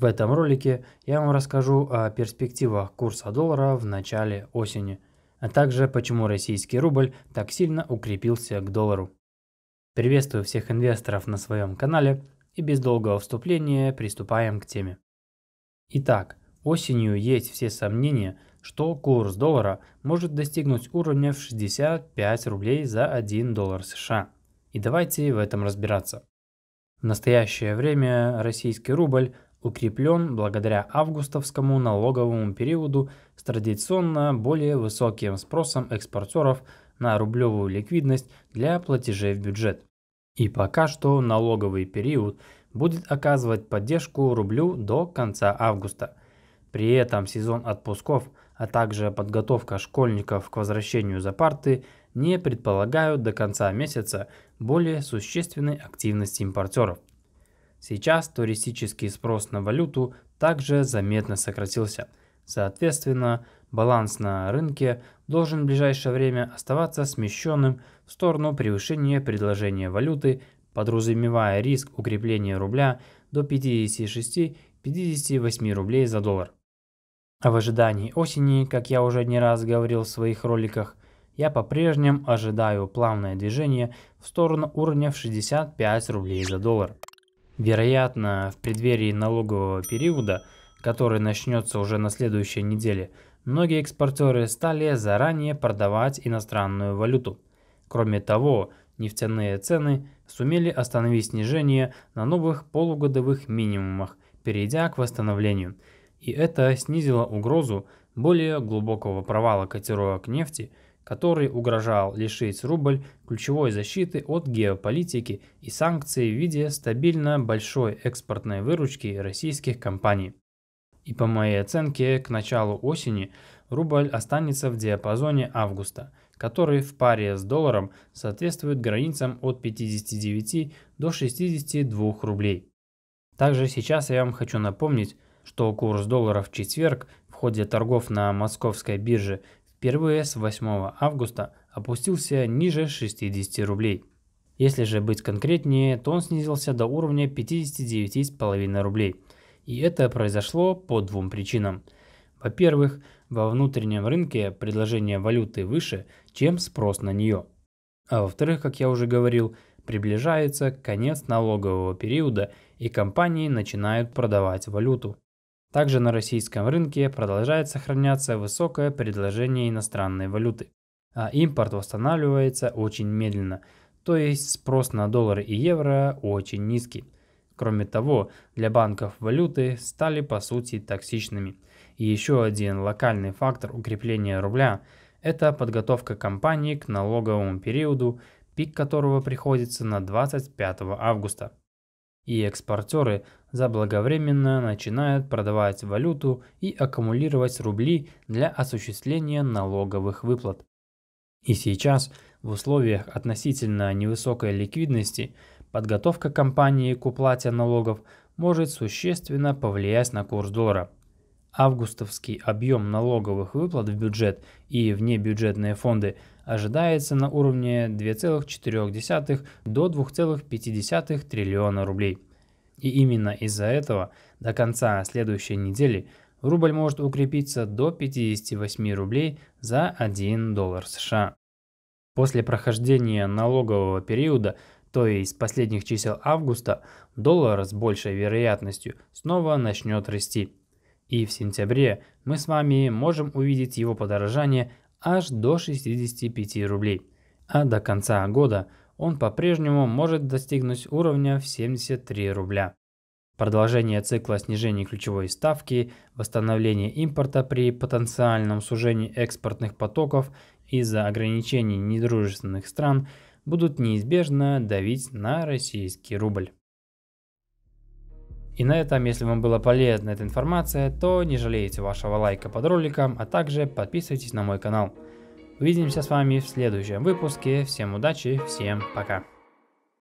В этом ролике я вам расскажу о перспективах курса доллара в начале осени, а также почему российский рубль так сильно укрепился к доллару. Приветствую всех инвесторов на своем канале и без долгого вступления приступаем к теме. Итак, осенью есть все сомнения, что курс доллара может достигнуть уровня в 65 рублей за 1 доллар США. И давайте в этом разбираться. В настоящее время российский рубль укреплен благодаря августовскому налоговому периоду с традиционно более высоким спросом экспортеров на рублевую ликвидность для платежей в бюджет. И пока что налоговый период будет оказывать поддержку рублю до конца августа. При этом сезон отпусков, а также подготовка школьников к возвращению за парты не предполагают до конца месяца более существенной активности импортеров. Сейчас туристический спрос на валюту также заметно сократился. Соответственно, баланс на рынке должен в ближайшее время оставаться смещенным в сторону превышения предложения валюты, подразумевая риск укрепления рубля до 56-58 рублей за доллар. А в ожидании осени, как я уже не раз говорил в своих роликах, я по-прежнему ожидаю плавное движение в сторону уровня в 65 рублей за доллар. Вероятно, в преддверии налогового периода, который начнется уже на следующей неделе, многие экспортеры стали заранее продавать иностранную валюту. Кроме того, нефтяные цены сумели остановить снижение на новых полугодовых минимумах, перейдя к восстановлению. И это снизило угрозу более глубокого провала котировок нефти – который угрожал лишить рубль ключевой защиты от геополитики и санкций в виде стабильно большой экспортной выручки российских компаний. И по моей оценке, к началу осени рубль останется в диапазоне августа, который в паре с долларом соответствует границам от 59 до 62 рублей. Также сейчас я вам хочу напомнить, что курс доллара в четверг в ходе торгов на московской бирже впервые с 8 августа опустился ниже 60 рублей. Если же быть конкретнее, то он снизился до уровня 59,5 рублей. И это произошло по двум причинам. Во-первых, во внутреннем рынке предложение валюты выше, чем спрос на нее. А во-вторых, как я уже говорил, приближается конец налогового периода и компании начинают продавать валюту. Также на российском рынке продолжает сохраняться высокое предложение иностранной валюты, а импорт восстанавливается очень медленно, то есть спрос на доллары и евро очень низкий. Кроме того, для банков валюты стали по сути токсичными. И еще один локальный фактор укрепления рубля – это подготовка компании к налоговому периоду, пик которого приходится на 25 августа – и экспортеры заблаговременно начинают продавать валюту и аккумулировать рубли для осуществления налоговых выплат. И сейчас, в условиях относительно невысокой ликвидности, подготовка компании к уплате налогов может существенно повлиять на курс доллара. Августовский объем налоговых выплат в бюджет и внебюджетные фонды ожидается на уровне 2,4 до 2,5 триллиона рублей. И именно из-за этого до конца следующей недели рубль может укрепиться до 58 рублей за 1 доллар США. После прохождения налогового периода, то есть последних чисел августа, доллар с большей вероятностью снова начнет расти. И в сентябре мы с вами можем увидеть его подорожание аж до 65 рублей, а до конца года он по-прежнему может достигнуть уровня в 73 рубля. Продолжение цикла снижения ключевой ставки, восстановление импорта при потенциальном сужении экспортных потоков из-за ограничений недружественных стран будут неизбежно давить на российский рубль. И на этом, если вам была полезна эта информация, то не жалейте вашего лайка под роликом, а также подписывайтесь на мой канал. Увидимся с вами в следующем выпуске. Всем удачи, всем пока.